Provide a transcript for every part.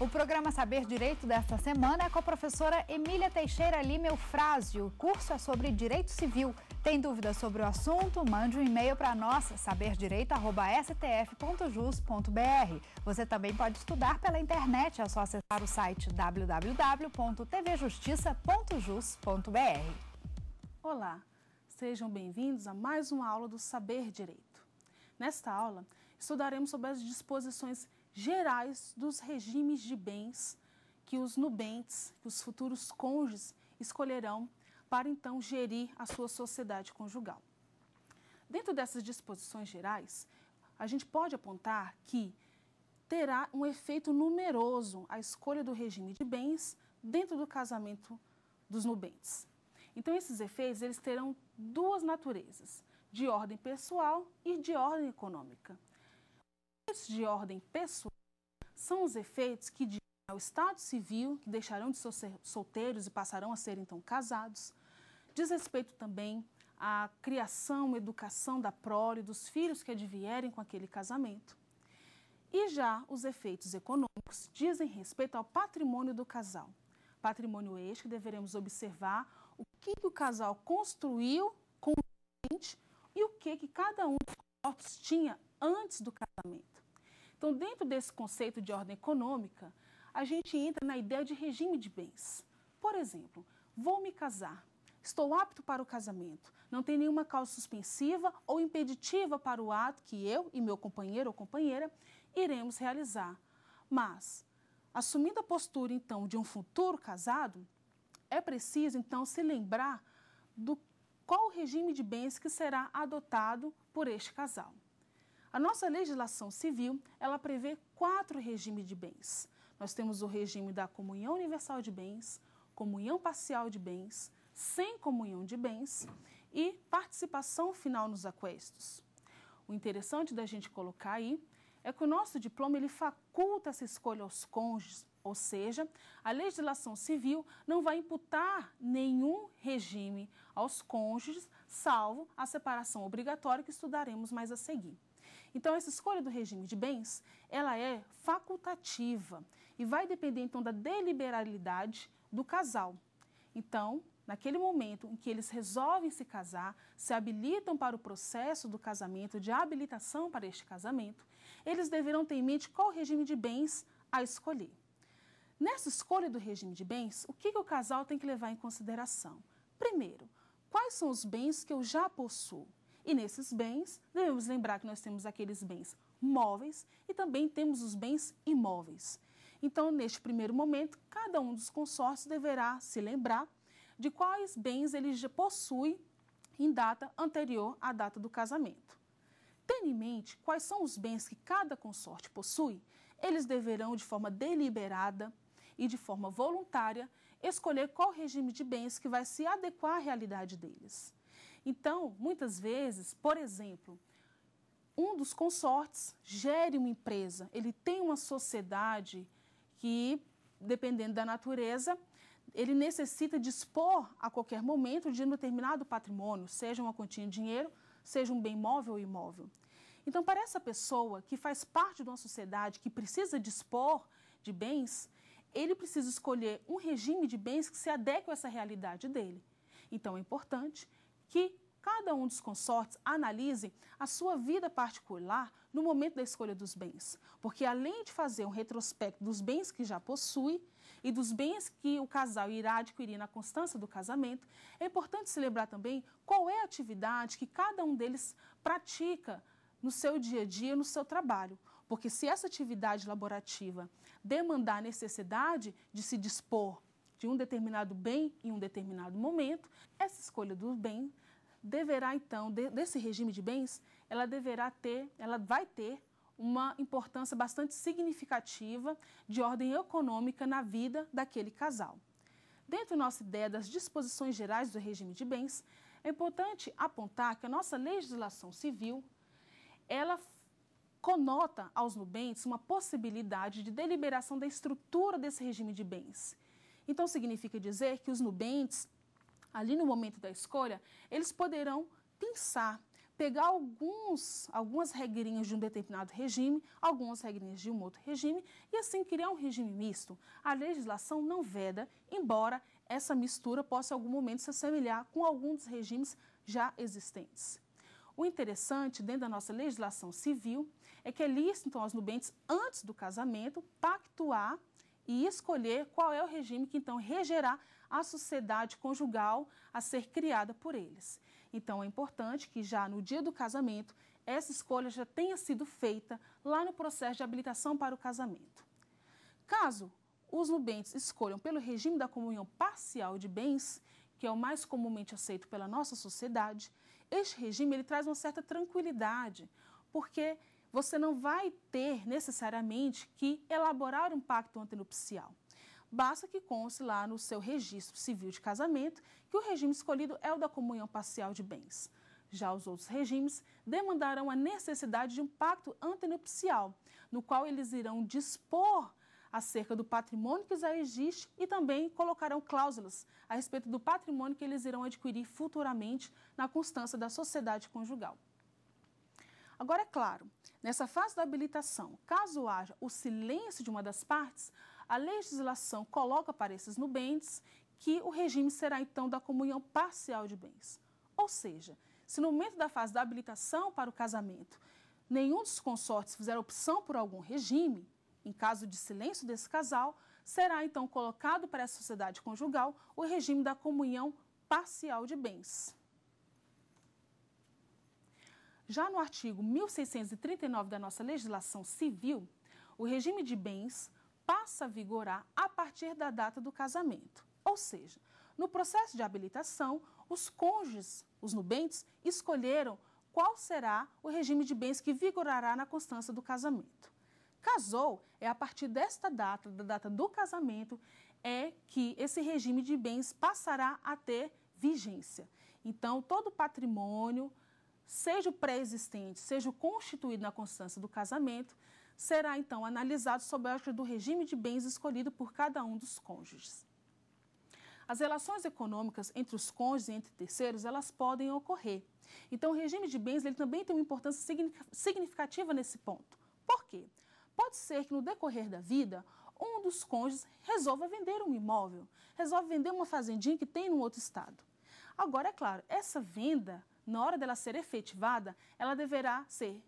O programa Saber Direito desta semana é com a professora Emília Teixeira Lima Eufrásio. O curso é sobre direito civil. Tem dúvidas sobre o assunto? Mande um e-mail para nós, saberdireito.stf.jus.br. Você também pode estudar pela internet, é só acessar o site www.tvjustiça.jus.br. Olá, sejam bem-vindos a mais uma aula do Saber Direito. Nesta aula, estudaremos sobre as disposições gerais dos regimes de bens que os nubentes, que os futuros cônjuges escolherão para então gerir a sua sociedade conjugal. Dentro dessas disposições gerais, a gente pode apontar que terá um efeito numeroso a escolha do regime de bens dentro do casamento dos nubentes. Então, esses efeitos eles terão duas naturezas, de ordem pessoal e de ordem econômica de ordem pessoal são os efeitos que dizem ao Estado civil, que deixarão de ser solteiros e passarão a ser então casados. Diz respeito também à criação, educação da prole, dos filhos que advierem com aquele casamento. E já os efeitos econômicos dizem respeito ao patrimônio do casal. Patrimônio este que deveremos observar o que, que o casal construiu com o cliente e o que, que cada um dos corpos tinha antes do casamento. Então, dentro desse conceito de ordem econômica, a gente entra na ideia de regime de bens. Por exemplo, vou me casar, estou apto para o casamento, não tem nenhuma causa suspensiva ou impeditiva para o ato que eu e meu companheiro ou companheira iremos realizar. Mas, assumindo a postura então de um futuro casado, é preciso então se lembrar do qual o regime de bens que será adotado por este casal. A nossa legislação civil, ela prevê quatro regimes de bens. Nós temos o regime da comunhão universal de bens, comunhão parcial de bens, sem comunhão de bens e participação final nos aquestos. O interessante da gente colocar aí é que o nosso diploma ele faculta essa escolha aos cônjuges, ou seja, a legislação civil não vai imputar nenhum regime aos cônjuges, salvo a separação obrigatória que estudaremos mais a seguir. Então, essa escolha do regime de bens, ela é facultativa e vai depender, então, da deliberalidade do casal. Então, naquele momento em que eles resolvem se casar, se habilitam para o processo do casamento, de habilitação para este casamento, eles deverão ter em mente qual regime de bens a escolher. Nessa escolha do regime de bens, o que, que o casal tem que levar em consideração? Primeiro, quais são os bens que eu já possuo? E nesses bens, devemos lembrar que nós temos aqueles bens móveis e também temos os bens imóveis. Então, neste primeiro momento, cada um dos consórcios deverá se lembrar de quais bens ele já possui em data anterior à data do casamento. Tendo em mente quais são os bens que cada consorte possui, eles deverão, de forma deliberada e de forma voluntária, escolher qual regime de bens que vai se adequar à realidade deles. Então, muitas vezes, por exemplo, um dos consortes gere uma empresa, ele tem uma sociedade que, dependendo da natureza, ele necessita dispor a qualquer momento de um determinado patrimônio, seja uma quantia em dinheiro, seja um bem móvel ou imóvel. Então, para essa pessoa que faz parte de uma sociedade que precisa dispor de bens, ele precisa escolher um regime de bens que se adeque a essa realidade dele. Então, é importante que cada um dos consortes analise a sua vida particular no momento da escolha dos bens, porque além de fazer um retrospecto dos bens que já possui e dos bens que o casal irá adquirir na constância do casamento, é importante se lembrar também qual é a atividade que cada um deles pratica no seu dia a dia, no seu trabalho. Porque se essa atividade laborativa demandar a necessidade de se dispor de um determinado bem em um determinado momento, essa escolha do bem deverá então de, desse regime de bens, ela deverá ter, ela vai ter uma importância bastante significativa de ordem econômica na vida daquele casal. Dentro da nossa ideia das disposições gerais do regime de bens, é importante apontar que a nossa legislação civil ela conota aos nubentes uma possibilidade de deliberação da estrutura desse regime de bens. Então significa dizer que os nubentes ali no momento da escolha, eles poderão pensar, pegar alguns, algumas regrinhas de um determinado regime, algumas regrinhas de um outro regime e assim criar um regime misto. A legislação não veda, embora essa mistura possa em algum momento se assemelhar com algum dos regimes já existentes. O interessante dentro da nossa legislação civil é que é lícito então, aos nubentes, antes do casamento, pactuar e escolher qual é o regime que então regerá a sociedade conjugal a ser criada por eles. Então é importante que já no dia do casamento essa escolha já tenha sido feita lá no processo de habilitação para o casamento. Caso os nubentes escolham pelo regime da comunhão parcial de bens, que é o mais comumente aceito pela nossa sociedade, este regime ele traz uma certa tranquilidade, porque você não vai ter necessariamente que elaborar um pacto antenupcial basta que conste lá no seu registro civil de casamento que o regime escolhido é o da comunhão parcial de bens. Já os outros regimes demandarão a necessidade de um pacto antenupcial, no qual eles irão dispor acerca do patrimônio que já existe e também colocarão cláusulas a respeito do patrimônio que eles irão adquirir futuramente na constância da sociedade conjugal. Agora, é claro, nessa fase da habilitação, caso haja o silêncio de uma das partes, a legislação coloca para esses nubentes que o regime será então da comunhão parcial de bens. Ou seja, se no momento da fase da habilitação para o casamento nenhum dos consortes fizer opção por algum regime, em caso de silêncio desse casal, será então colocado para a sociedade conjugal o regime da comunhão parcial de bens. Já no artigo 1639 da nossa legislação civil, o regime de bens passa a vigorar a partir da data do casamento. Ou seja, no processo de habilitação, os cônjuges, os nubentes, escolheram qual será o regime de bens que vigorará na constância do casamento. Casou é a partir desta data, da data do casamento, é que esse regime de bens passará a ter vigência. Então, todo patrimônio, seja o pré-existente, seja o constituído na constância do casamento, será então analisado sob a ótica do regime de bens escolhido por cada um dos cônjuges. As relações econômicas entre os cônjuges e entre terceiros, elas podem ocorrer. Então, o regime de bens ele também tem uma importância significativa nesse ponto. Por quê? Pode ser que no decorrer da vida, um dos cônjuges resolva vender um imóvel, resolve vender uma fazendinha que tem um outro estado. Agora, é claro, essa venda, na hora dela ser efetivada, ela deverá ser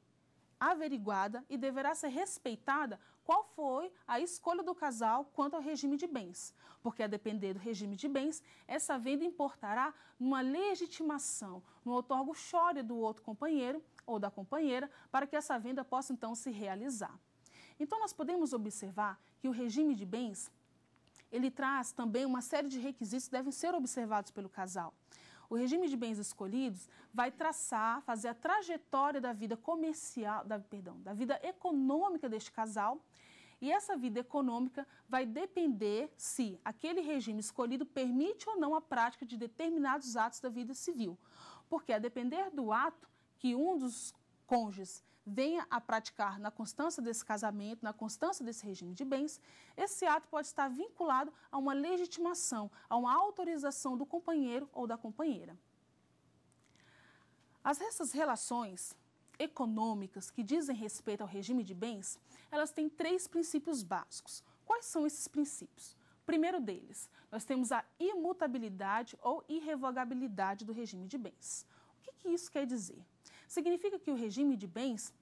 averiguada e deverá ser respeitada qual foi a escolha do casal quanto ao regime de bens, porque a depender do regime de bens, essa venda importará numa legitimação, no outorgo chore do outro companheiro ou da companheira, para que essa venda possa então se realizar. Então nós podemos observar que o regime de bens ele traz também uma série de requisitos que devem ser observados pelo casal. O regime de bens escolhidos vai traçar, fazer a trajetória da vida comercial, da, perdão, da vida econômica deste casal. E essa vida econômica vai depender se aquele regime escolhido permite ou não a prática de determinados atos da vida civil. Porque a depender do ato que um dos cônjuges venha a praticar na constância desse casamento, na constância desse regime de bens, esse ato pode estar vinculado a uma legitimação, a uma autorização do companheiro ou da companheira. As essas relações econômicas que dizem respeito ao regime de bens, elas têm três princípios básicos. Quais são esses princípios? Primeiro deles, nós temos a imutabilidade ou irrevogabilidade do regime de bens. O que, que isso quer dizer? significa que o regime de bens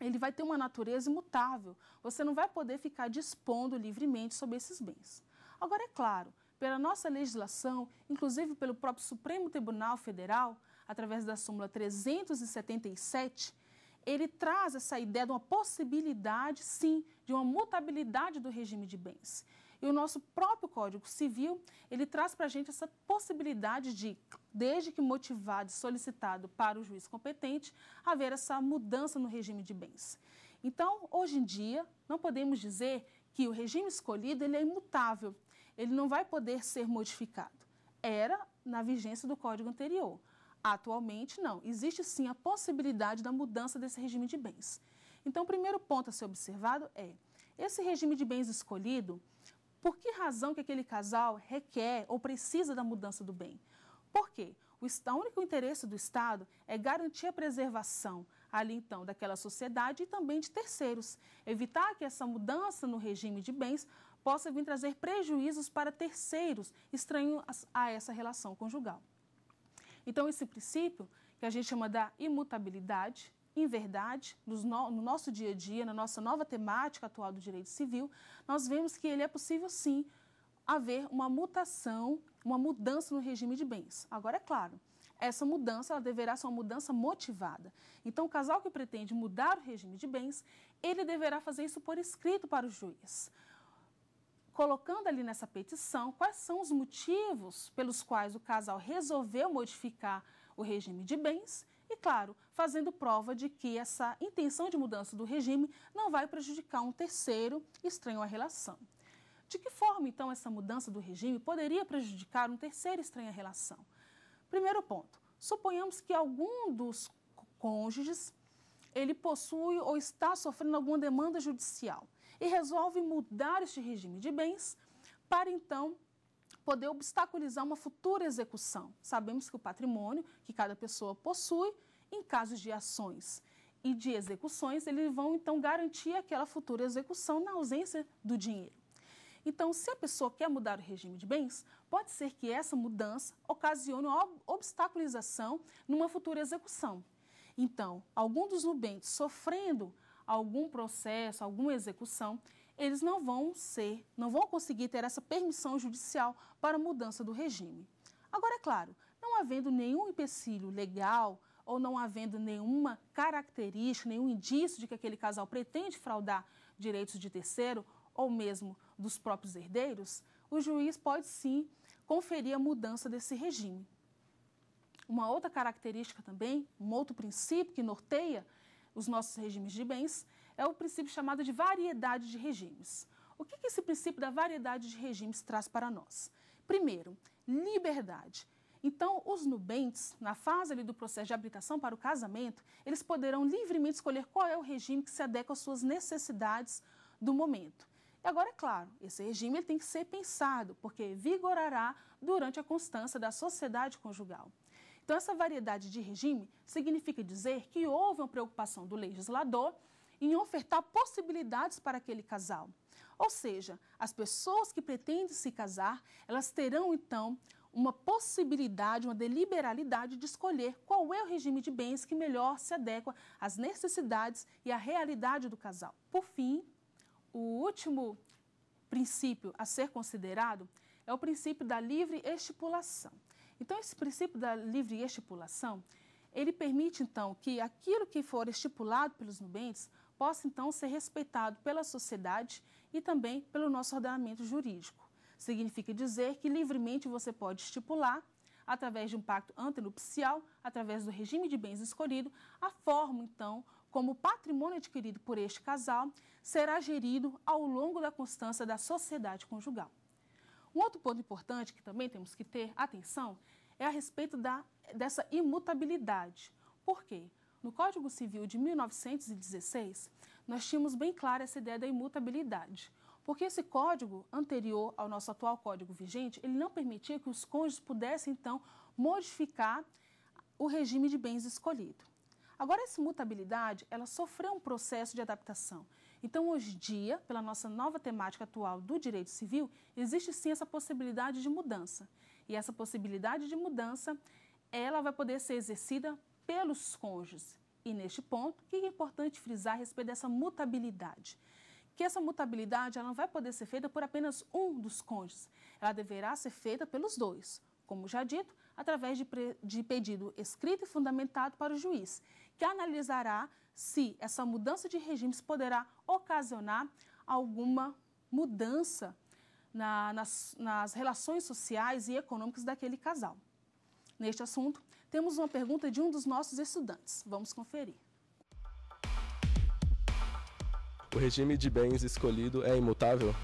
ele vai ter uma natureza imutável. Você não vai poder ficar dispondo livremente sobre esses bens. Agora, é claro, pela nossa legislação, inclusive pelo próprio Supremo Tribunal Federal, através da súmula 377, ele traz essa ideia de uma possibilidade, sim, de uma mutabilidade do regime de bens. E o nosso próprio Código Civil, ele traz para a gente essa possibilidade de, desde que motivado e solicitado para o juiz competente, haver essa mudança no regime de bens. Então, hoje em dia, não podemos dizer que o regime escolhido ele é imutável, ele não vai poder ser modificado. Era na vigência do Código anterior. Atualmente, não. Existe sim a possibilidade da mudança desse regime de bens. Então, o primeiro ponto a ser observado é: esse regime de bens escolhido por que razão que aquele casal requer ou precisa da mudança do bem? Por quê? O único interesse do Estado é garantir a preservação ali então daquela sociedade e também de terceiros, evitar que essa mudança no regime de bens possa vir trazer prejuízos para terceiros estranhos a essa relação conjugal. Então esse princípio que a gente chama da imutabilidade em verdade, no, no nosso dia a dia, na nossa nova temática atual do direito civil, nós vemos que ele é possível sim haver uma mutação, uma mudança no regime de bens. Agora, é claro, essa mudança ela deverá ser uma mudança motivada. Então, o casal que pretende mudar o regime de bens, ele deverá fazer isso por escrito para o juiz, colocando ali nessa petição quais são os motivos pelos quais o casal resolveu modificar o regime de bens e, claro, fazendo prova de que essa intenção de mudança do regime não vai prejudicar um terceiro estranho à relação. De que forma, então, essa mudança do regime poderia prejudicar um terceiro estranho à relação? Primeiro ponto, suponhamos que algum dos cônjuges ele possui ou está sofrendo alguma demanda judicial e resolve mudar este regime de bens para então poder obstaculizar uma futura execução. Sabemos que o patrimônio que cada pessoa possui, em casos de ações e de execuções, eles vão então garantir aquela futura execução na ausência do dinheiro. Então, se a pessoa quer mudar o regime de bens, pode ser que essa mudança ocasione uma obstaculização numa futura execução. Então, algum dos nubentes sofrendo algum processo, alguma execução, eles não vão ser, não vão conseguir ter essa permissão judicial para mudança do regime. Agora, é claro, não havendo nenhum empecilho legal ou não havendo nenhuma característica, nenhum indício de que aquele casal pretende fraudar direitos de terceiro ou mesmo dos próprios herdeiros, o juiz pode sim conferir a mudança desse regime. Uma outra característica também, um outro princípio que norteia os nossos regimes de bens é o princípio chamado de variedade de regimes. O que, que esse princípio da variedade de regimes traz para nós? Primeiro, liberdade. Então, os nubentes, na fase do processo de habilitação para o casamento, eles poderão livremente escolher qual é o regime que se adequa às suas necessidades do momento. E agora, é claro, esse regime tem que ser pensado, porque vigorará durante a constância da sociedade conjugal. Então, essa variedade de regime significa dizer que houve uma preocupação do legislador em ofertar possibilidades para aquele casal. Ou seja, as pessoas que pretendem se casar, elas terão então uma possibilidade, uma deliberalidade de escolher qual é o regime de bens que melhor se adequa às necessidades e à realidade do casal. Por fim, o último princípio a ser considerado é o princípio da livre estipulação. Então, esse princípio da livre estipulação, ele permite, então, que aquilo que for estipulado pelos nubentes possa então ser respeitado pela sociedade e também pelo nosso ordenamento jurídico. Significa dizer que livremente você pode estipular, através de um pacto antenupcial, através do regime de bens escolhido, a forma então como o patrimônio adquirido por este casal será gerido ao longo da constância da sociedade conjugal. Um outro ponto importante que também temos que ter atenção é a respeito da, dessa imutabilidade. Por quê? No Código Civil de 1916, nós tínhamos bem clara essa ideia da imutabilidade, porque esse código anterior ao nosso atual código vigente, ele não permitia que os cônjuges pudessem então modificar o regime de bens escolhido. Agora, essa mutabilidade, ela sofreu um processo de adaptação. Então, hoje em dia, pela nossa nova temática atual do direito civil, existe sim essa possibilidade de mudança. E essa possibilidade de mudança, ela vai poder ser exercida pelos cônjuges. E neste ponto, que é importante frisar a respeito dessa mutabilidade? Que essa mutabilidade ela não vai poder ser feita por apenas um dos cônjuges, ela deverá ser feita pelos dois, como já dito, através de, de pedido escrito e fundamentado para o juiz, que analisará se essa mudança de regimes poderá ocasionar alguma mudança na, nas, nas relações sociais e econômicas daquele casal. Neste assunto, temos uma pergunta de um dos nossos estudantes. Vamos conferir. O regime de bens escolhido é imutável?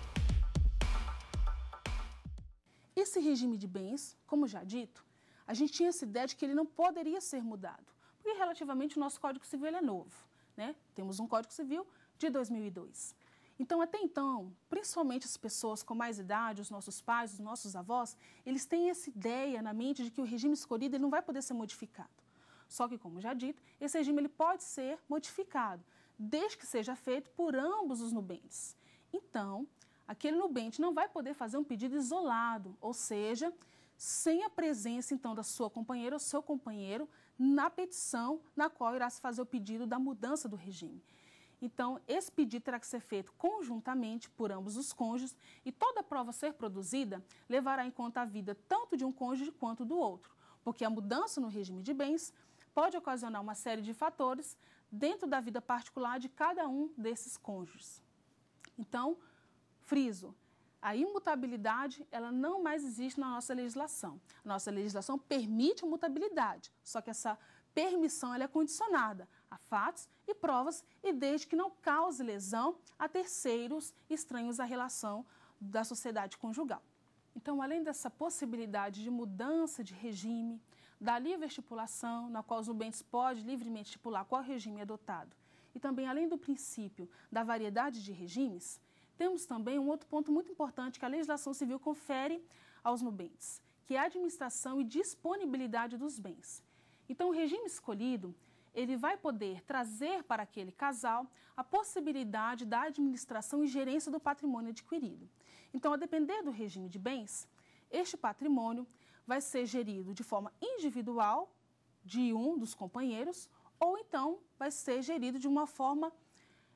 Esse regime de bens, como já dito, a gente tinha essa ideia de que ele não poderia ser mudado, porque relativamente o nosso Código Civil é novo. Né? Temos um Código Civil de 2002. Então, até então, principalmente as pessoas com mais idade, os nossos pais, os nossos avós, eles têm essa ideia na mente de que o regime escolhido ele não vai poder ser modificado. Só que, como já dito, esse regime ele pode ser modificado, desde que seja feito por ambos os nubentes. Então, aquele nubente não vai poder fazer um pedido isolado, ou seja, sem a presença então da sua companheira ou seu companheiro na petição na qual irá se fazer o pedido da mudança do regime. Então, esse pedido terá que ser feito conjuntamente por ambos os cônjuges e toda prova ser produzida levará em conta a vida tanto de um cônjuge quanto do outro, porque a mudança no regime de bens pode ocasionar uma série de fatores dentro da vida particular de cada um desses cônjuges. Então, friso, a imutabilidade, ela não mais existe na nossa legislação. A nossa legislação permite a mutabilidade, só que essa permissão ela é condicionada a fatos e provas e desde que não cause lesão a terceiros estranhos à relação da sociedade conjugal. Então, além dessa possibilidade de mudança de regime, da livre estipulação, na qual os nubentes podem livremente estipular qual regime é adotado, e também além do princípio da variedade de regimes, temos também um outro ponto muito importante que a legislação civil confere aos nubentes, que é a administração e disponibilidade dos bens. Então, o regime escolhido ele vai poder trazer para aquele casal a possibilidade da administração e gerência do patrimônio adquirido. Então, a depender do regime de bens, este patrimônio vai ser gerido de forma individual de um dos companheiros ou então vai ser gerido de uma forma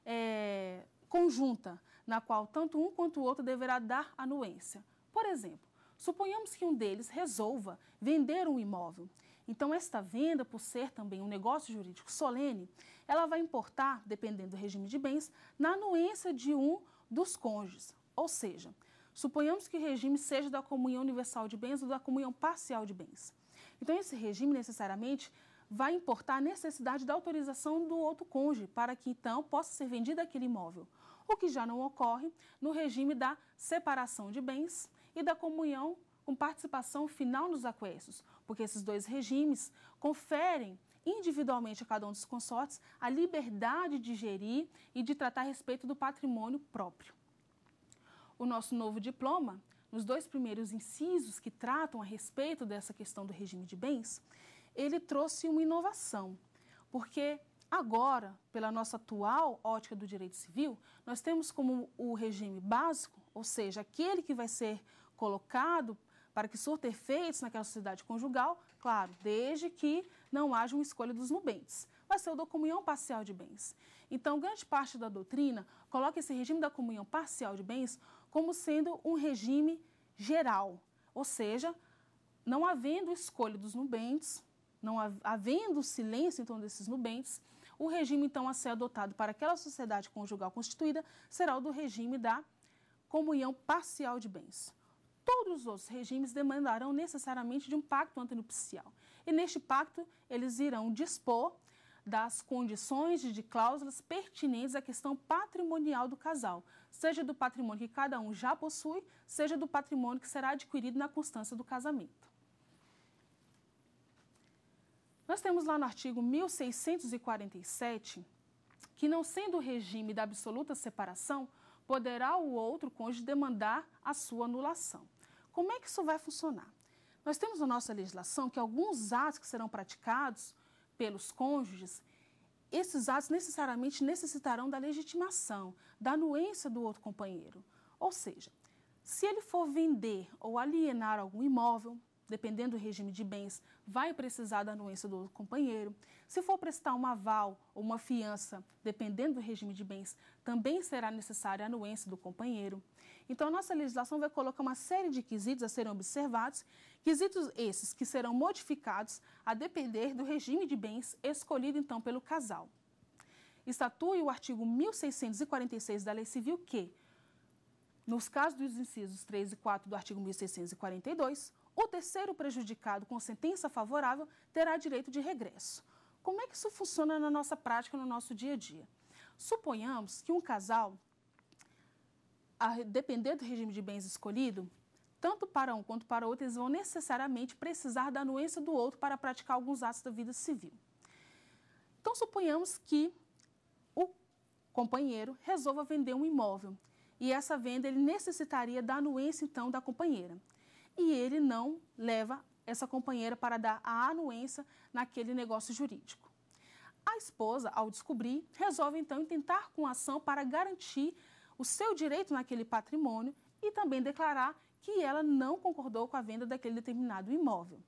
é, conjunta, na qual tanto um quanto o outro deverá dar anuência. Por exemplo, suponhamos que um deles resolva vender um imóvel então, esta venda, por ser também um negócio jurídico solene, ela vai importar, dependendo do regime de bens, na anuência de um dos cônjuges. Ou seja, suponhamos que o regime seja da comunhão universal de bens ou da comunhão parcial de bens. Então, esse regime necessariamente vai importar a necessidade da autorização do outro cônjuge para que então possa ser vendido aquele imóvel, o que já não ocorre no regime da separação de bens e da comunhão com participação final nos aquestos, porque esses dois regimes conferem individualmente a cada um dos consortes a liberdade de gerir e de tratar a respeito do patrimônio próprio. O nosso novo diploma, nos dois primeiros incisos que tratam a respeito dessa questão do regime de bens, ele trouxe uma inovação, porque agora, pela nossa atual ótica do direito civil, nós temos como o regime básico, ou seja, aquele que vai ser colocado para que surta efeitos naquela sociedade conjugal, claro, desde que não haja uma escolha dos nubentes, vai ser o da comunhão parcial de bens. Então, grande parte da doutrina coloca esse regime da comunhão parcial de bens como sendo um regime geral, ou seja, não havendo escolha dos nubentes, não havendo silêncio em torno desses nubentes, o regime então a ser adotado para aquela sociedade conjugal constituída será o do regime da comunhão parcial de bens todos os regimes demandarão necessariamente de um pacto antinupcial. E neste pacto, eles irão dispor das condições e de cláusulas pertinentes à questão patrimonial do casal, seja do patrimônio que cada um já possui, seja do patrimônio que será adquirido na constância do casamento. Nós temos lá no artigo 1647 que, não sendo o regime da absoluta separação, poderá o outro cônjuge demandar a sua anulação. Como é que isso vai funcionar? Nós temos na nossa legislação que alguns atos que serão praticados pelos cônjuges, esses atos necessariamente necessitarão da legitimação, da anuência do outro companheiro. Ou seja, se ele for vender ou alienar algum imóvel, dependendo do regime de bens, vai precisar da anuência do companheiro. Se for prestar um aval ou uma fiança, dependendo do regime de bens, também será necessária a anuência do companheiro. Então, a nossa legislação vai colocar uma série de quesitos a serem observados, quesitos esses que serão modificados a depender do regime de bens escolhido então pelo casal. Estatui o artigo 1646 da Lei Civil que, nos casos dos incisos 3 e 4 do artigo 1642, o terceiro prejudicado com sentença favorável terá direito de regresso. Como é que isso funciona na nossa prática, no nosso dia a dia? Suponhamos que um casal, a depender do regime de bens escolhido, tanto para um quanto para outro, eles vão necessariamente precisar da anuência do outro para praticar alguns atos da vida civil. Então, suponhamos que o companheiro resolva vender um imóvel e essa venda ele necessitaria da anuência, então, da companheira e ele não leva essa companheira para dar a anuência naquele negócio jurídico. A esposa, ao descobrir, resolve então tentar com ação para garantir o seu direito naquele patrimônio e também declarar que ela não concordou com a venda daquele determinado imóvel.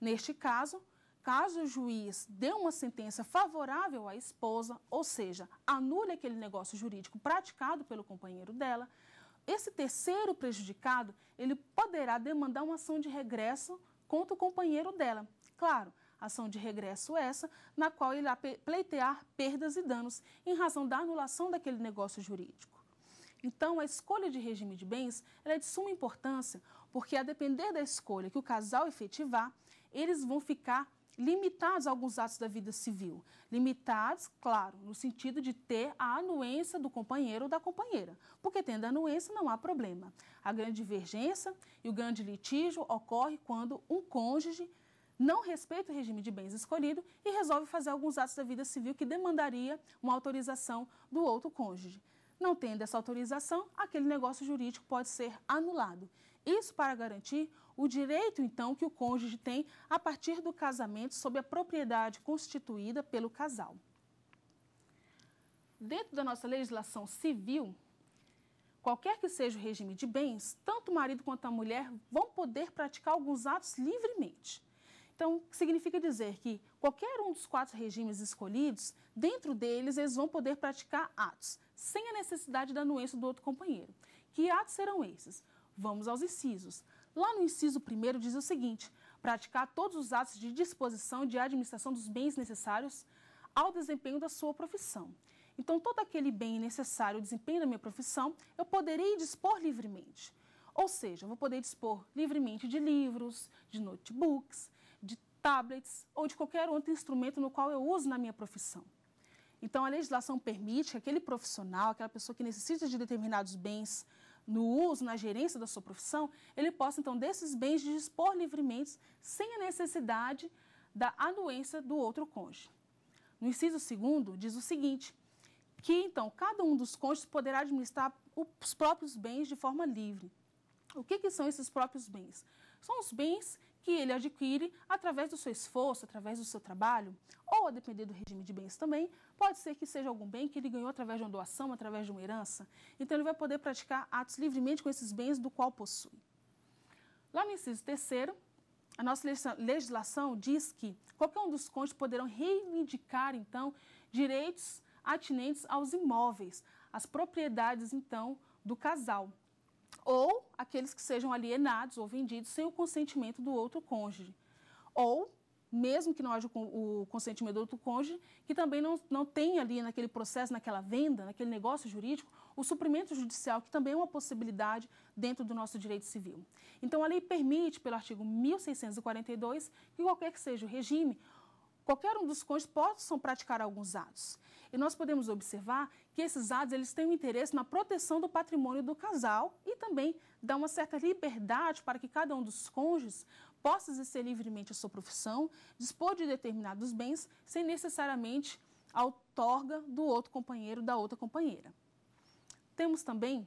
Neste caso, caso o juiz dê uma sentença favorável à esposa, ou seja, anule aquele negócio jurídico praticado pelo companheiro dela, esse terceiro prejudicado, ele poderá demandar uma ação de regresso contra o companheiro dela. Claro, ação de regresso essa, na qual ele irá pleitear perdas e danos em razão da anulação daquele negócio jurídico. Então, a escolha de regime de bens é de suma importância, porque a depender da escolha que o casal efetivar, eles vão ficar limitados a alguns atos da vida civil. Limitados, claro, no sentido de ter a anuência do companheiro ou da companheira, porque tendo a anuência não há problema. A grande divergência e o grande litígio ocorre quando um cônjuge não respeita o regime de bens escolhido e resolve fazer alguns atos da vida civil que demandaria uma autorização do outro cônjuge. Não tendo essa autorização, aquele negócio jurídico pode ser anulado. Isso para garantir o direito, então, que o cônjuge tem a partir do casamento sob a propriedade constituída pelo casal. Dentro da nossa legislação civil, qualquer que seja o regime de bens, tanto o marido quanto a mulher vão poder praticar alguns atos livremente. Então, significa dizer que qualquer um dos quatro regimes escolhidos, dentro deles, eles vão poder praticar atos, sem a necessidade da anuência do outro companheiro. Que atos serão esses? Vamos aos incisos. Lá no inciso 1 diz o seguinte: praticar todos os atos de disposição e de administração dos bens necessários ao desempenho da sua profissão. Então, todo aquele bem necessário ao desempenho da minha profissão, eu poderei dispor livremente. Ou seja, eu vou poder dispor livremente de livros, de notebooks, de tablets ou de qualquer outro instrumento no qual eu uso na minha profissão. Então, a legislação permite que aquele profissional, aquela pessoa que necessita de determinados bens no uso, na gerência da sua profissão, ele possa, então, desses bens dispor livremente, sem a necessidade da anuência do outro cônjuge. No inciso segundo, diz o seguinte, que, então, cada um dos cônjuges poderá administrar os próprios bens de forma livre. O que, que são esses próprios bens? São os bens que ele adquire através do seu esforço, através do seu trabalho, ou a depender do regime de bens também, pode ser que seja algum bem que ele ganhou através de uma doação, através de uma herança. Então ele vai poder praticar atos livremente com esses bens do qual possui. Lá no inciso terceiro, a nossa legislação diz que qualquer um dos cônjuges poderão reivindicar, então, direitos atinentes aos imóveis, às propriedades, então, do casal ou aqueles que sejam alienados ou vendidos sem o consentimento do outro cônjuge, ou mesmo que não haja o consentimento do outro cônjuge, que também não, não tenha ali naquele processo, naquela venda, naquele negócio jurídico, o suprimento judicial, que também é uma possibilidade dentro do nosso direito civil. Então, a lei permite, pelo artigo 1642, que qualquer que seja o regime, qualquer um dos cônjuges possam praticar alguns atos. E nós podemos observar que esses atos eles têm um interesse na proteção do patrimônio do casal e também dá uma certa liberdade para que cada um dos cônjuges possa exercer livremente a sua profissão, dispor de determinados bens sem necessariamente a outorga do outro companheiro, da outra companheira. Temos também,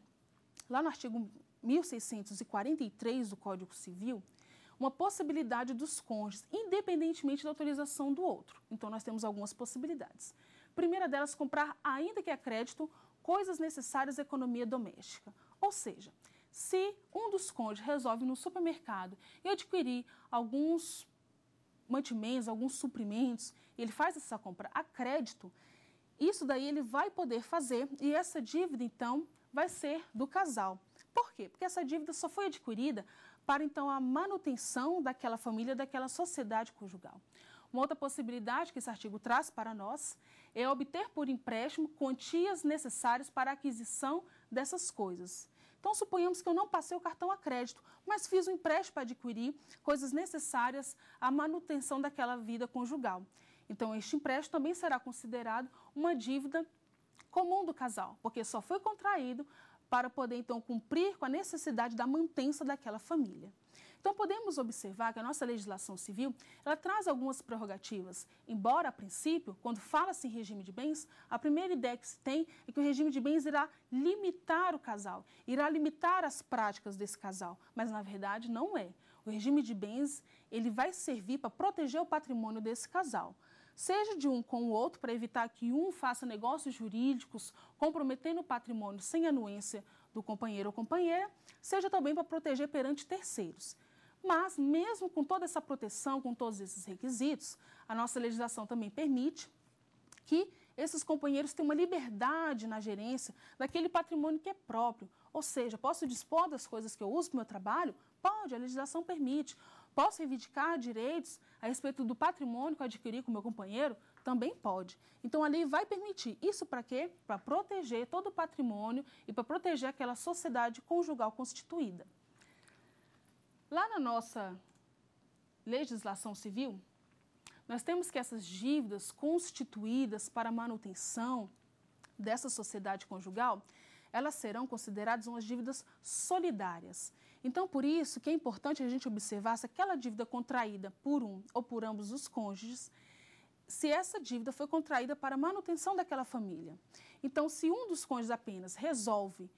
lá no artigo 1643 do Código Civil, uma possibilidade dos cônjuges, independentemente da autorização do outro. Então, nós temos algumas possibilidades primeira delas, comprar, ainda que a é crédito, coisas necessárias à economia doméstica. Ou seja, se um dos cônjuges resolve no supermercado e adquirir alguns mantimentos, alguns suprimentos, ele faz essa compra a crédito, isso daí ele vai poder fazer e essa dívida, então, vai ser do casal. Por quê? Porque essa dívida só foi adquirida para, então, a manutenção daquela família, daquela sociedade conjugal. Uma outra possibilidade que esse artigo traz para nós é obter por empréstimo quantias necessárias para a aquisição dessas coisas. Então, suponhamos que eu não passei o cartão a crédito, mas fiz um empréstimo para adquirir coisas necessárias à manutenção daquela vida conjugal. Então, este empréstimo também será considerado uma dívida comum do casal, porque só foi contraído para poder então cumprir com a necessidade da manutenção daquela família. Então, podemos observar que a nossa legislação civil, ela traz algumas prerrogativas. Embora, a princípio, quando fala-se em regime de bens, a primeira ideia que se tem é que o regime de bens irá limitar o casal, irá limitar as práticas desse casal, mas na verdade não é. O regime de bens, ele vai servir para proteger o patrimônio desse casal seja de um com o outro, para evitar que um faça negócios jurídicos comprometendo o patrimônio sem anuência do companheiro ou companheira, seja também para proteger perante terceiros. Mas, mesmo com toda essa proteção, com todos esses requisitos, a nossa legislação também permite que esses companheiros tenham uma liberdade na gerência daquele patrimônio que é próprio. Ou seja, posso dispor das coisas que eu uso para o meu trabalho? Pode, a legislação permite. Posso reivindicar direitos a respeito do patrimônio que eu adquiri com o meu companheiro? Também pode. Então, a lei vai permitir. Isso para quê? Para proteger todo o patrimônio e para proteger aquela sociedade conjugal constituída. Lá na nossa legislação civil, nós temos que essas dívidas constituídas para manutenção dessa sociedade conjugal, elas serão consideradas umas dívidas solidárias. Então, por isso que é importante a gente observar se aquela dívida contraída por um ou por ambos os cônjuges, se essa dívida foi contraída para manutenção daquela família. Então, se um dos cônjuges apenas resolve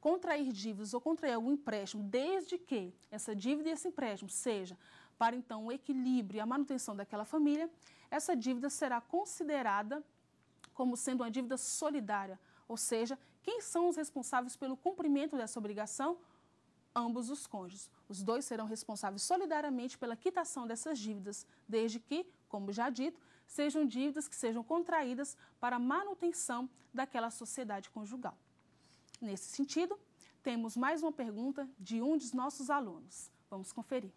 contrair dívidas ou contrair algum empréstimo, desde que essa dívida e esse empréstimo seja para então o equilíbrio e a manutenção daquela família, essa dívida será considerada como sendo uma dívida solidária, ou seja, quem são os responsáveis pelo cumprimento dessa obrigação? Ambos os cônjuges. Os dois serão responsáveis solidariamente pela quitação dessas dívidas, desde que, como já dito, sejam dívidas que sejam contraídas para a manutenção daquela sociedade conjugal. Nesse sentido, temos mais uma pergunta de um dos nossos alunos. Vamos conferir.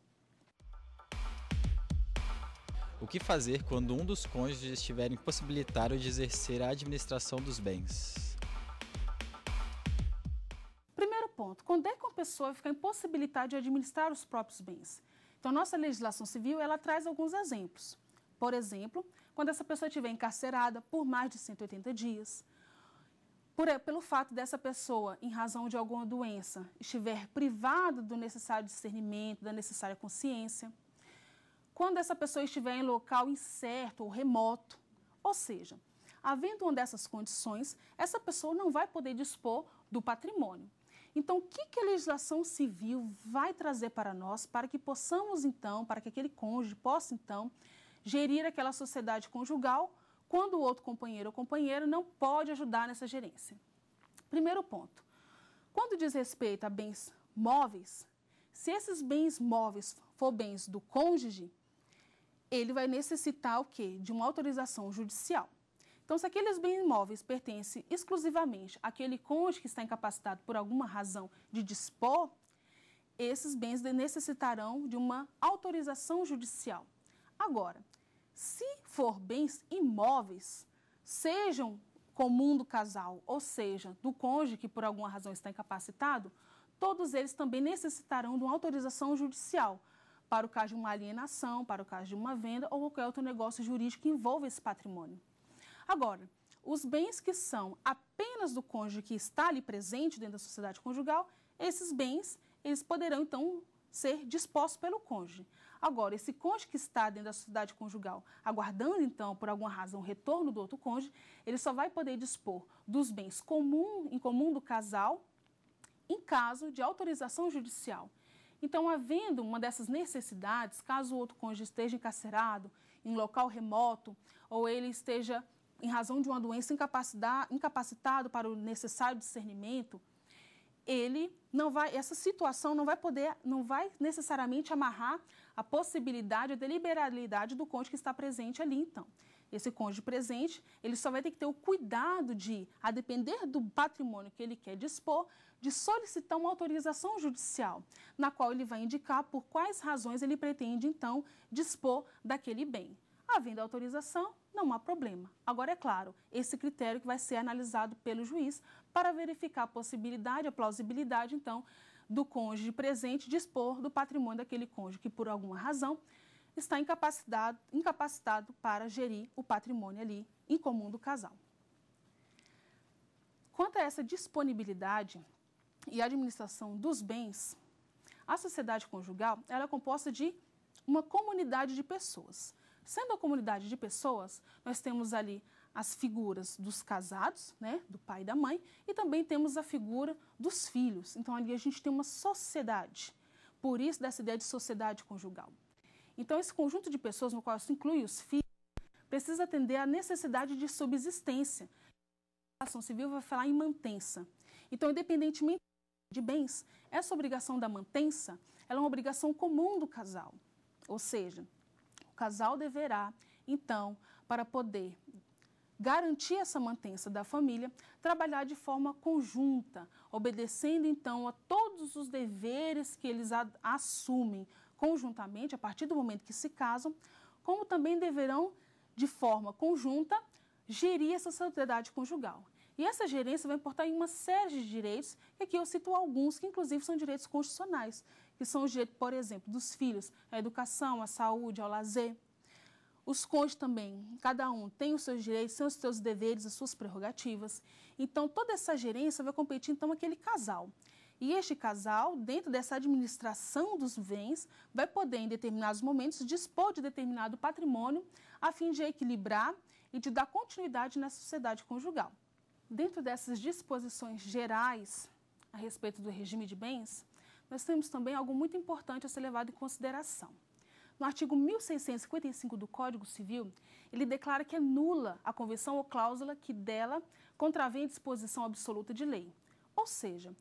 O que fazer quando um dos cônjuges estiver impossibilitado de exercer a administração dos bens? Primeiro ponto, quando é que uma pessoa fica impossibilitada de administrar os próprios bens? Então, nossa legislação civil, ela traz alguns exemplos. Por exemplo, quando essa pessoa estiver encarcerada por mais de 180 dias, por, pelo fato dessa pessoa, em razão de alguma doença, estiver privada do necessário discernimento, da necessária consciência, quando essa pessoa estiver em local incerto ou remoto, ou seja, havendo uma dessas condições, essa pessoa não vai poder dispor do patrimônio. Então, o que, que a legislação civil vai trazer para nós para que possamos, então, para que aquele cônjuge possa, então, gerir aquela sociedade conjugal quando o outro companheiro ou companheira não pode ajudar nessa gerência. Primeiro ponto: quando diz respeito a bens móveis, se esses bens móveis for bens do cônjuge, ele vai necessitar o quê? De uma autorização judicial. Então, se aqueles bens imóveis pertencem exclusivamente àquele cônjuge que está incapacitado por alguma razão de dispor, esses bens necessitarão de uma autorização judicial. Agora, se for bens imóveis, sejam comum do casal, ou seja, do cônjuge que por alguma razão está incapacitado, todos eles também necessitarão de uma autorização judicial para o caso de uma alienação, para o caso de uma venda ou qualquer outro negócio jurídico que envolva esse patrimônio. Agora, os bens que são apenas do cônjuge que está ali presente dentro da sociedade conjugal, esses bens, eles poderão então ser dispostos pelo cônjuge. Agora, esse cônjuge que está dentro da sociedade conjugal, aguardando então, por alguma razão, o retorno do outro cônjuge, ele só vai poder dispor dos bens comum, em comum do casal em caso de autorização judicial. Então, havendo uma dessas necessidades, caso o outro cônjuge esteja encarcerado em local remoto ou ele esteja em razão de uma doença incapacitado para o necessário discernimento, ele não vai, essa situação não vai poder, não vai necessariamente amarrar a possibilidade, a deliberalidade do cônjuge que está presente ali, então. Esse cônjuge presente, ele só vai ter que ter o cuidado de, a depender do patrimônio que ele quer dispor, de solicitar uma autorização judicial, na qual ele vai indicar por quais razões ele pretende, então, dispor daquele bem. Havendo autorização, não há problema. Agora, é claro, esse critério que vai ser analisado pelo juiz para verificar a possibilidade, a plausibilidade, então, do cônjuge presente dispor do patrimônio daquele cônjuge que, por alguma razão, está incapacitado, incapacitado para gerir o patrimônio ali em comum do casal. Quanto a essa disponibilidade e administração dos bens, a sociedade conjugal ela é composta de uma comunidade de pessoas Sendo a comunidade de pessoas, nós temos ali as figuras dos casados, né, do pai e da mãe, e também temos a figura dos filhos. Então ali a gente tem uma sociedade. Por isso dessa ideia de sociedade conjugal. Então esse conjunto de pessoas no qual se inclui os filhos precisa atender à necessidade de subsistência. A ação civil vai falar em mantença. Então, independentemente de bens, essa obrigação da mantença, ela é uma obrigação comum do casal. Ou seja, o casal deverá, então, para poder garantir essa mantença da família, trabalhar de forma conjunta, obedecendo então a todos os deveres que eles assumem conjuntamente a partir do momento que se casam, como também deverão de forma conjunta gerir essa sociedade conjugal. E essa gerência vai importar em uma série de direitos, e aqui eu cito alguns que inclusive são direitos constitucionais, que são os direitos, por exemplo, dos filhos, à educação, à saúde, ao lazer. Os cônjuges também, cada um tem os seus direitos, tem os seus deveres, as suas prerrogativas. Então, toda essa gerência vai competir, então, aquele casal. E este casal, dentro dessa administração dos bens, vai poder, em determinados momentos, dispor de determinado patrimônio a fim de equilibrar e de dar continuidade na sociedade conjugal. Dentro dessas disposições gerais a respeito do regime de bens, nós temos também algo muito importante a ser levado em consideração. No artigo 1655 do Código Civil, ele declara que é nula a convenção ou cláusula que dela contravém disposição absoluta de lei. Ou seja,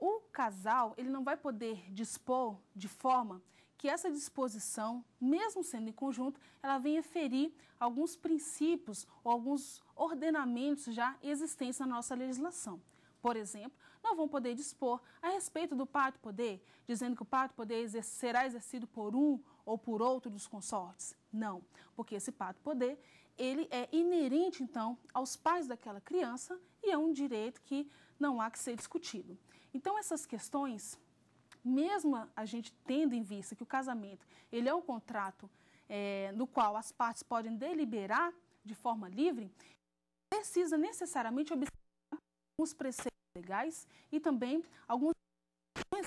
o casal ele não vai poder dispor de forma que essa disposição, mesmo sendo em conjunto, ela venha ferir alguns princípios ou alguns ordenamentos já existentes na nossa legislação. Por exemplo, não vão poder dispor a respeito do pato poder, dizendo que o pato poder será exercido por um ou por outro dos consortes. Não, porque esse pato poder, ele é inerente, então, aos pais daquela criança e é um direito que não há que ser discutido. Então, essas questões, mesmo a gente tendo em vista que o casamento, ele é um contrato é, no qual as partes podem deliberar de forma livre, precisa necessariamente observar os preceitos legais e também algumas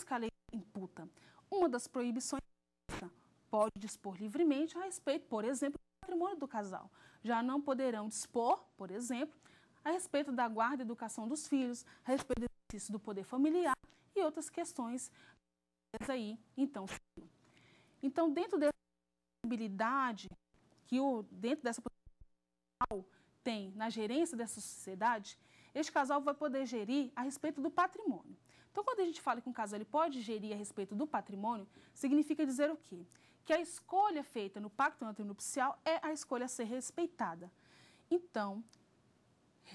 que a lei imputa. Uma das proibições pode dispor livremente a respeito, por exemplo, do patrimônio do casal. Já não poderão dispor, por exemplo, a respeito da guarda e educação dos filhos, a respeito do exercício do poder familiar e outras questões aí, então. Então, dentro dessa possibilidade que o dentro dessa possibilidade tem na gerência dessa sociedade, este casal vai poder gerir a respeito do patrimônio. Então, quando a gente fala que um casal ele pode gerir a respeito do patrimônio, significa dizer o quê? Que a escolha feita no pacto antinupcial é a escolha a ser respeitada. Então,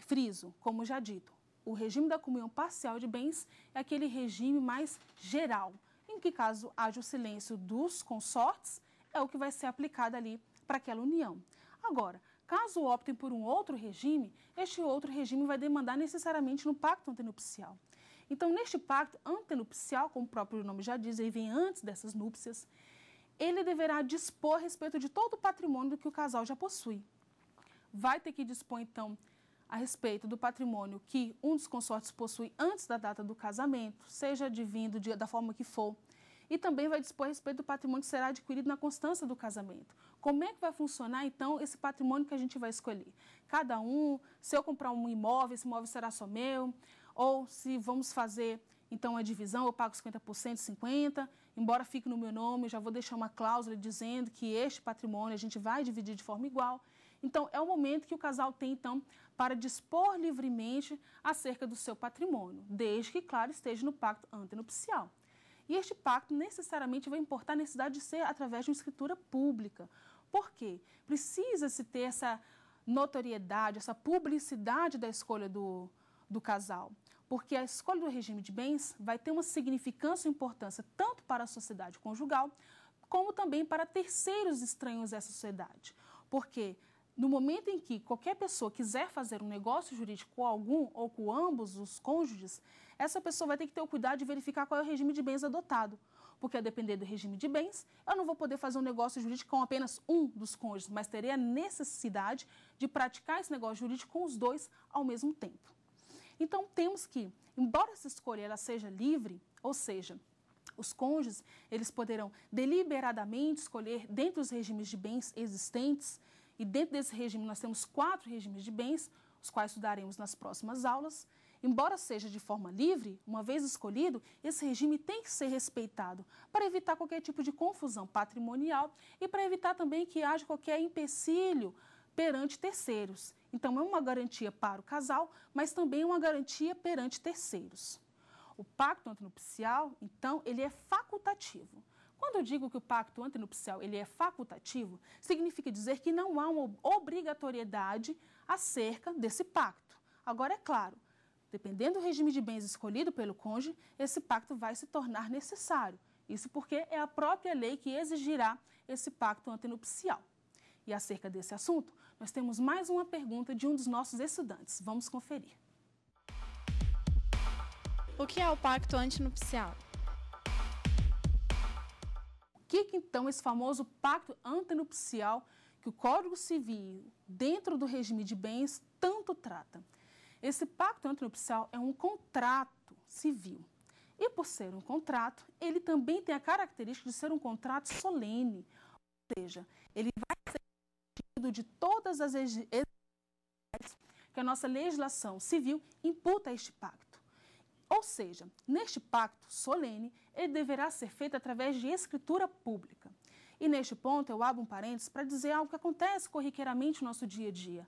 friso, como já dito, o regime da comunhão parcial de bens é aquele regime mais geral, em que caso haja o silêncio dos consortes, é o que vai ser aplicado ali para aquela união. Agora, Caso optem por um outro regime, este outro regime vai demandar necessariamente no pacto antenupcial. Então, neste pacto antenupcial, como o próprio nome já diz, ele vem antes dessas núpcias, ele deverá dispor a respeito de todo o patrimônio que o casal já possui. Vai ter que dispor, então, a respeito do patrimônio que um dos consortes possui antes da data do casamento, seja advindo da forma que for, e também vai dispor a respeito do patrimônio que será adquirido na constância do casamento. Como é que vai funcionar, então, esse patrimônio que a gente vai escolher? Cada um, se eu comprar um imóvel, esse imóvel será só meu, ou se vamos fazer, então, a divisão, eu pago 50%, 50%, embora fique no meu nome, já vou deixar uma cláusula dizendo que este patrimônio a gente vai dividir de forma igual. Então, é o momento que o casal tem, então, para dispor livremente acerca do seu patrimônio, desde que, claro, esteja no pacto antenupcial. E este pacto necessariamente vai importar a necessidade de ser através de uma escritura pública, por quê? Precisa-se ter essa notoriedade, essa publicidade da escolha do, do casal. Porque a escolha do regime de bens vai ter uma significância e importância tanto para a sociedade conjugal, como também para terceiros estranhos à sociedade. Porque no momento em que qualquer pessoa quiser fazer um negócio jurídico com algum ou com ambos os cônjuges, essa pessoa vai ter que ter o cuidado de verificar qual é o regime de bens adotado porque a depender do regime de bens, eu não vou poder fazer um negócio jurídico com apenas um dos cônjuges, mas terei a necessidade de praticar esse negócio jurídico com os dois ao mesmo tempo. Então, temos que, embora essa escolha ela seja livre, ou seja, os cônjuges eles poderão deliberadamente escolher dentro dos regimes de bens existentes, e dentro desse regime nós temos quatro regimes de bens, os quais estudaremos nas próximas aulas. Embora seja de forma livre, uma vez escolhido, esse regime tem que ser respeitado para evitar qualquer tipo de confusão patrimonial e para evitar também que haja qualquer empecilho perante terceiros. Então, é uma garantia para o casal, mas também uma garantia perante terceiros. O pacto antinupcial, então, ele é facultativo. Quando eu digo que o pacto antinupcial ele é facultativo, significa dizer que não há uma obrigatoriedade acerca desse pacto. Agora, é claro, Dependendo do regime de bens escolhido pelo cônjuge, esse pacto vai se tornar necessário. Isso porque é a própria lei que exigirá esse pacto antenupcial. E acerca desse assunto, nós temos mais uma pergunta de um dos nossos estudantes. Vamos conferir. O que é o pacto antinupcial? O que, que então esse famoso pacto antinupcial que o Código Civil, dentro do regime de bens, tanto trata? Esse pacto antinupcial é um contrato civil. E por ser um contrato, ele também tem a característica de ser um contrato solene, ou seja, ele vai ser de todas as exigências que a nossa legislação civil imputa a este pacto. Ou seja, neste pacto solene, ele deverá ser feito através de escritura pública. E neste ponto eu abro um parênteses para dizer algo que acontece corriqueiramente no nosso dia a dia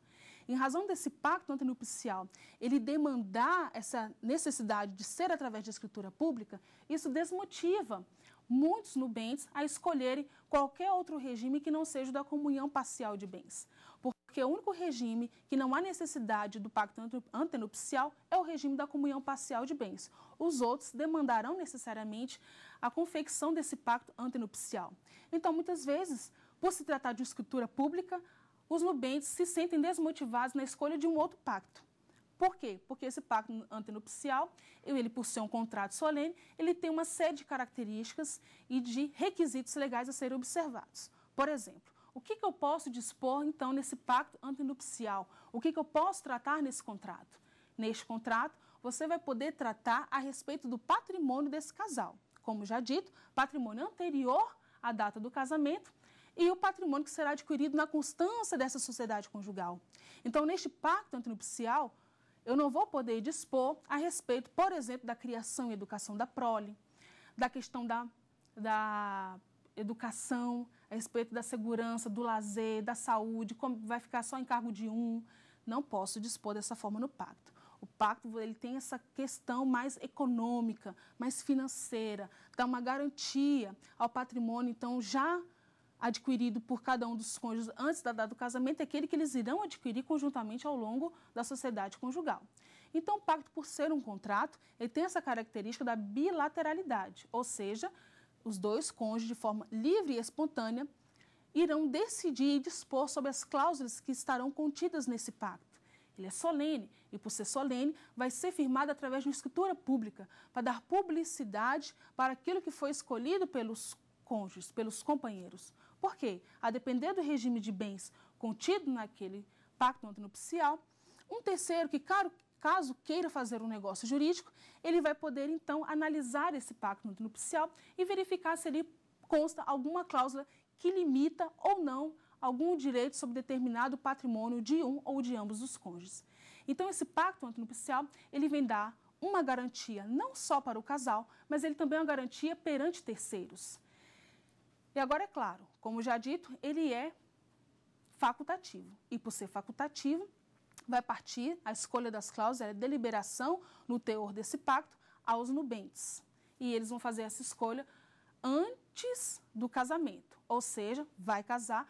em razão desse pacto antinupcial, ele demandar essa necessidade de ser através de escritura pública, isso desmotiva muitos nubentes a escolherem qualquer outro regime que não seja o da comunhão parcial de bens. Porque o único regime que não há necessidade do pacto antenupcial é o regime da comunhão parcial de bens. Os outros demandarão necessariamente a confecção desse pacto antenupcial. Então, muitas vezes, por se tratar de escritura pública, os lubentes se sentem desmotivados na escolha de um outro pacto. Por quê? Porque esse pacto antenupcial, ele por ser um contrato solene, ele tem uma série de características e de requisitos legais a serem observados. Por exemplo, o que, que eu posso dispor, então, nesse pacto antenupcial? O que, que eu posso tratar nesse contrato? Neste contrato, você vai poder tratar a respeito do patrimônio desse casal. Como já dito, patrimônio anterior à data do casamento e o patrimônio que será adquirido na constância dessa sociedade conjugal. Então, neste pacto antinupcial, eu não vou poder dispor a respeito, por exemplo, da criação e educação da prole, da questão da, da educação, a respeito da segurança, do lazer, da saúde, como vai ficar só em cargo de um. Não posso dispor dessa forma no pacto. O pacto ele tem essa questão mais econômica, mais financeira, dá uma garantia ao patrimônio, então já adquirido por cada um dos cônjuges antes da data do casamento é aquele que eles irão adquirir conjuntamente ao longo da sociedade conjugal. Então, o pacto, por ser um contrato, ele tem essa característica da bilateralidade, ou seja, os dois cônjuges, de forma livre e espontânea, irão decidir e dispor sobre as cláusulas que estarão contidas nesse pacto. Ele é solene e, por ser solene, vai ser firmado através de uma escritura pública, para dar publicidade para aquilo que foi escolhido pelos cônjuges, pelos companheiros. Por quê? A depender do regime de bens contido naquele pacto antinupcial, um terceiro que, caso queira fazer um negócio jurídico, ele vai poder, então, analisar esse pacto antinupcial e verificar se ele consta alguma cláusula que limita ou não algum direito sobre determinado patrimônio de um ou de ambos os cônjuges. Então, esse pacto antinupcial, ele vem dar uma garantia não só para o casal, mas ele também é uma garantia perante terceiros. E agora, é claro, como já dito, ele é facultativo. E por ser facultativo, vai partir a escolha das cláusulas, a é deliberação no teor desse pacto aos nubentes. E eles vão fazer essa escolha antes do casamento, ou seja, vai casar,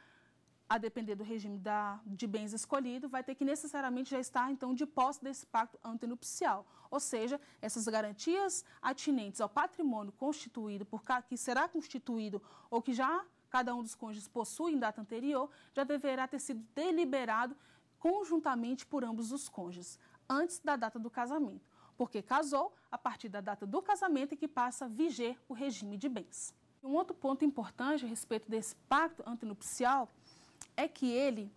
a depender do regime da, de bens escolhido, vai ter que necessariamente já estar, então, de posse desse pacto antenupcial. Ou seja, essas garantias atinentes ao patrimônio constituído, por, que será constituído ou que já cada um dos cônjuges possui em data anterior, já deverá ter sido deliberado conjuntamente por ambos os cônjuges, antes da data do casamento, porque casou a partir da data do casamento e que passa a viger o regime de bens. Um outro ponto importante a respeito desse pacto antinupcial é que ele,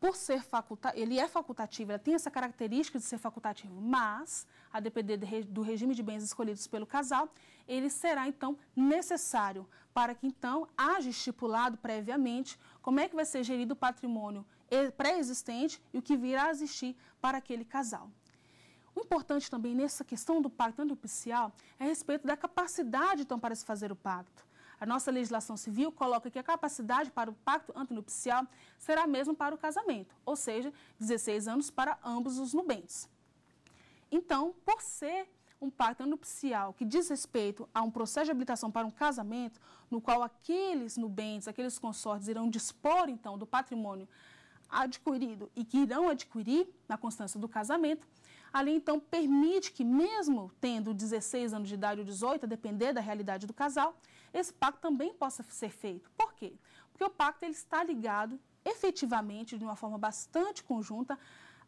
por ser facultativo, ele é facultativo, ele tem essa característica de ser facultativo, mas, a depender do regime de bens escolhidos pelo casal, ele será então necessário para que então haja estipulado previamente como é que vai ser gerido o patrimônio pré-existente e o que virá a existir para aquele casal. O importante também nessa questão do pacto antinupcial é a respeito da capacidade então para se fazer o pacto. A nossa legislação civil coloca que a capacidade para o pacto antinupcial será a mesma para o casamento, ou seja, 16 anos para ambos os nubentes. Então, por ser um pacto nupcial que diz respeito a um processo de habilitação para um casamento, no qual aqueles nubentes, aqueles consortes irão dispor, então, do patrimônio adquirido e que irão adquirir na constância do casamento, ali então, permite que, mesmo tendo 16 anos de idade ou 18, a depender da realidade do casal, esse pacto também possa ser feito. Por quê? Porque o pacto ele está ligado efetivamente, de uma forma bastante conjunta,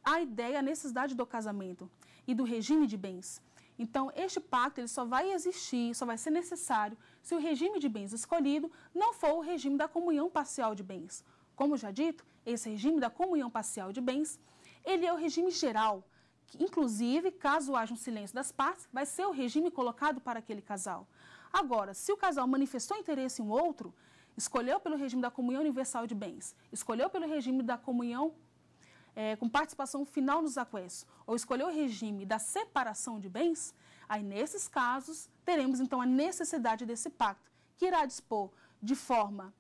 à ideia, à necessidade do casamento e do regime de bens. Então, este pacto ele só vai existir, só vai ser necessário se o regime de bens escolhido não for o regime da comunhão parcial de bens. Como já dito, esse regime da comunhão parcial de bens, ele é o regime geral, que, inclusive, caso haja um silêncio das partes, vai ser o regime colocado para aquele casal. Agora, se o casal manifestou interesse em um outro, escolheu pelo regime da comunhão universal de bens, escolheu pelo regime da comunhão é, com participação final nos aquestos ou escolher o regime da separação de bens, aí nesses casos teremos então a necessidade desse pacto, que irá dispor de forma,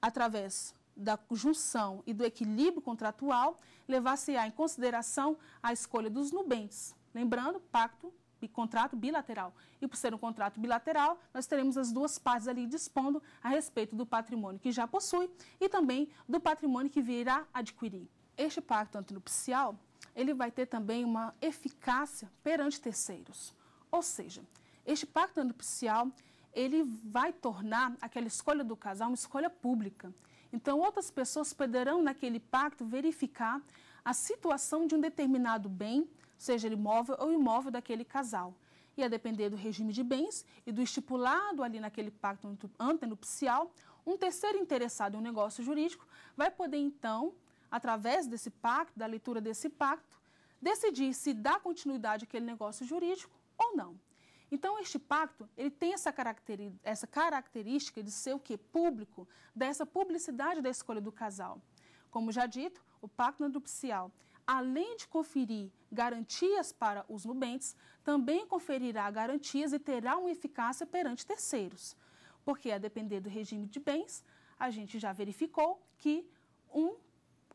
através da junção e do equilíbrio contratual, levar-se-á em consideração a escolha dos nubentes. Lembrando, pacto e contrato bilateral. E por ser um contrato bilateral, nós teremos as duas partes ali dispondo a respeito do patrimônio que já possui e também do patrimônio que virá adquirir este pacto antinupcial ele vai ter também uma eficácia perante terceiros. Ou seja, este pacto antinupcial ele vai tornar aquela escolha do casal uma escolha pública. Então, outras pessoas poderão, naquele pacto, verificar a situação de um determinado bem, seja ele móvel ou imóvel daquele casal. E a depender do regime de bens e do estipulado ali naquele pacto antenupcial, um terceiro interessado em um negócio jurídico vai poder, então, através desse pacto, da leitura desse pacto, decidir se dá continuidade àquele negócio jurídico ou não. Então, este pacto, ele tem essa, essa característica de ser o que? Público, dessa publicidade da escolha do casal. Como já dito, o pacto nupcial, além de conferir garantias para os nubentes, também conferirá garantias e terá uma eficácia perante terceiros. Porque, a depender do regime de bens, a gente já verificou que um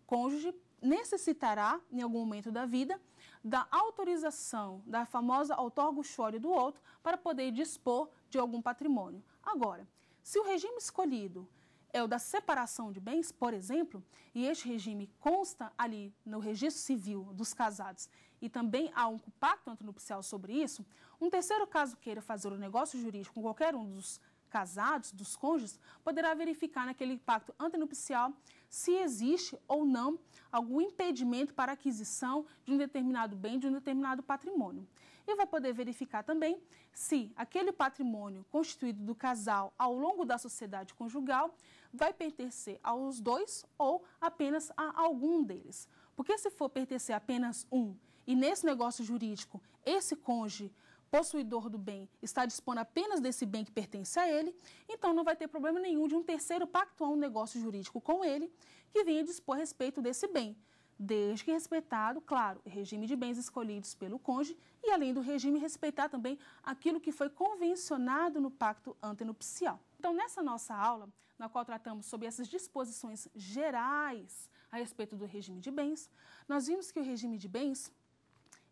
cônjuge necessitará, em algum momento da vida, da autorização da famosa outorgo do outro para poder dispor de algum patrimônio. Agora, se o regime escolhido é o da separação de bens, por exemplo, e este regime consta ali no registro civil dos casados e também há um pacto antinupcial sobre isso, um terceiro caso queira fazer o um negócio jurídico com qualquer um dos casados, dos cônjuges, poderá verificar naquele pacto antenupcial se existe ou não algum impedimento para aquisição de um determinado bem, de um determinado patrimônio. E vai poder verificar também se aquele patrimônio constituído do casal ao longo da sociedade conjugal vai pertencer aos dois ou apenas a algum deles. Porque se for pertencer a apenas um, e nesse negócio jurídico esse cônjuge possuidor do bem está dispondo apenas desse bem que pertence a ele, então não vai ter problema nenhum de um terceiro pactuar um negócio jurídico com ele que venha dispor a respeito desse bem, desde que respeitado, claro, o regime de bens escolhidos pelo cônjuge e, além do regime, respeitar também aquilo que foi convencionado no pacto antenupcial. Então, nessa nossa aula, na qual tratamos sobre essas disposições gerais a respeito do regime de bens, nós vimos que o regime de bens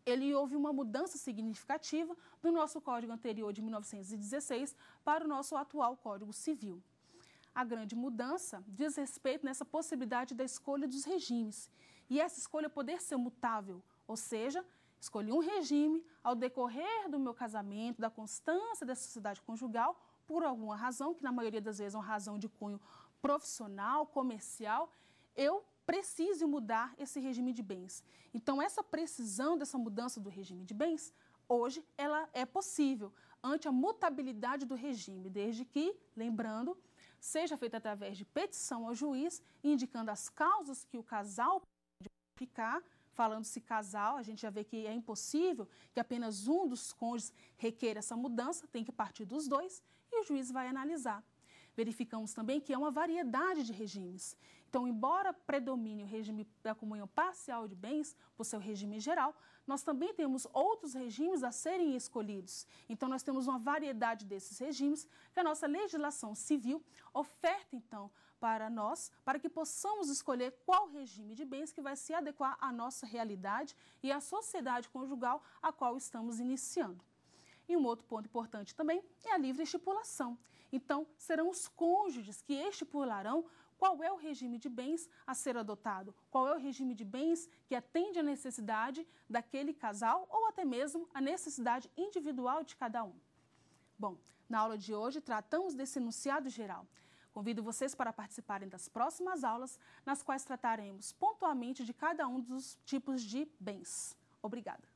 ele houve uma mudança significativa do nosso Código anterior de 1916 para o nosso atual Código Civil. A grande mudança diz respeito nessa possibilidade da escolha dos regimes e essa escolha poder ser mutável, ou seja, escolhi um regime ao decorrer do meu casamento, da constância da sociedade conjugal, por alguma razão, que na maioria das vezes é uma razão de cunho profissional, comercial, eu precise mudar esse regime de bens. Então, essa precisão dessa mudança do regime de bens, hoje, ela é possível ante a mutabilidade do regime, desde que, lembrando, seja feita através de petição ao juiz, indicando as causas que o casal pode ficar. Falando-se casal, a gente já vê que é impossível que apenas um dos cônjuges requeira essa mudança, tem que partir dos dois e o juiz vai analisar verificamos também que é uma variedade de regimes. Então, embora predomine o regime da comunhão parcial de bens, por seu regime geral, nós também temos outros regimes a serem escolhidos. Então, nós temos uma variedade desses regimes que a nossa legislação civil oferta, então, para nós, para que possamos escolher qual regime de bens que vai se adequar à nossa realidade e à sociedade conjugal a qual estamos iniciando. E um outro ponto importante também é a livre estipulação. Então, serão os cônjuges que estipularão qual é o regime de bens a ser adotado, qual é o regime de bens que atende à necessidade daquele casal ou até mesmo à necessidade individual de cada um. Bom, na aula de hoje tratamos desse enunciado geral. Convido vocês para participarem das próximas aulas, nas quais trataremos pontualmente de cada um dos tipos de bens. Obrigada.